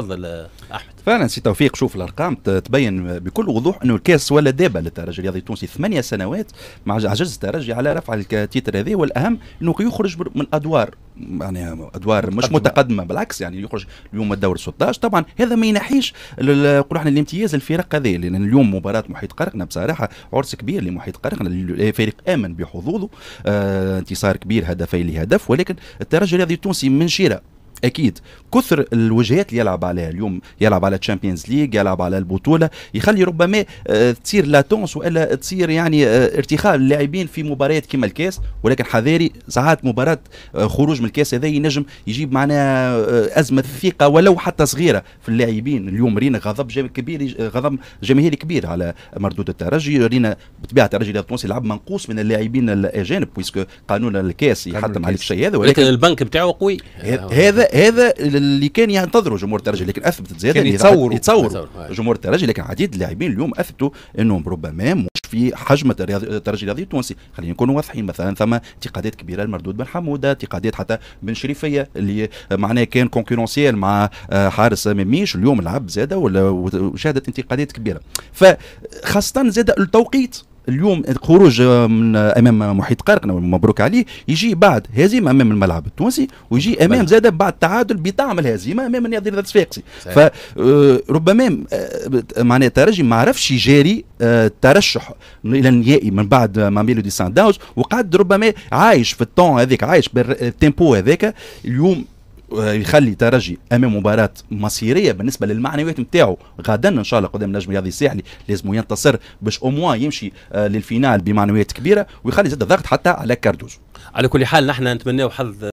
تفضل احمد فعلا سي توفيق شوف الارقام تبين بكل وضوح انه الكاس ولا دابه للترجي الرياضي التونسي ثمانيه سنوات مع عجز الترجي على رفع التيتر هذا والاهم انه يخرج من ادوار يعني ادوار متقدمة. مش متقدمه بالعكس يعني يخرج اليوم الدور 16 طبعا هذا ما ينحيش نقول احنا الامتياز الفرق هذا لان اليوم مباراه محيط قرقنا بصراحه عرس كبير لمحيط قرقنا فريق امن بحظوظه آه، انتصار كبير هدفين لهدف ولكن الترجي الرياضي التونسي من شراء اكيد كثر الوجهات اللي يلعب عليها اليوم يلعب على تشامبيونز ليج يلعب على البطوله يخلي ربما آه، تصير لاتونس والا تصير يعني آه، ارتخاء اللاعبين في مباريات كما الكاس ولكن حذاري ساعات مباراه آه، خروج من الكاس هذا ينجم يجيب معناها ازمه ثقه ولو حتى صغيره في اللاعبين اليوم رينا غضب كبير غضب جماهيري كبير على مردود الترجي رينا بطبيعه الترجي التونسي يلعب منقوص من اللاعبين الاجانب بويسكو قانون الكاس يحتم عليك الشيء هذا ولكن البنك بتاعه قوي هذا هذا اللي كان ينتظره جمهور الترجي لكن اثبتت زياده كان يتصور يتصور جمهور الترجي لكن عديد اللاعبين اليوم اثبتوا انهم ربما مش في حجم الترجي الرياضي التونسي خلينا نكونوا واضحين مثلا ثم انتقادات كبيره لمردود بن حموده انتقادات حتى بن شريفيه اللي معناه كان كونكورونسيال مع آه، حارس ميميش اليوم لعب زاده وشهدت انتقادات كبيره فخاصه زاده التوقيت اليوم خروج من امام محيط قارق نعم، مبروك عليه يجي بعد هزيمه امام الملعب التونسي ويجي امام زاد بعد تعادل بطعم الهزيمه امام النادي الصفاقسي فربما آه، آه، معناها الترجي ما عرفش يجاري الترشح آه، الى النهائي من بعد ما ميلودي سان داونز وقعد ربما عايش في الطون هذاك عايش بالتيمبو هذاك اليوم يخلي ترجي امام مباراه مصيريه بالنسبه للمعنويات نتاعو غدا ان شاء الله قدام النجم الرياضي الساحلي لازم ينتصر باش اوموا يمشي آه، للفينال بمعنويات كبيره ويخلي زاد الضغط حتى على كاردوزو على كل حال نحن نتمناو حظ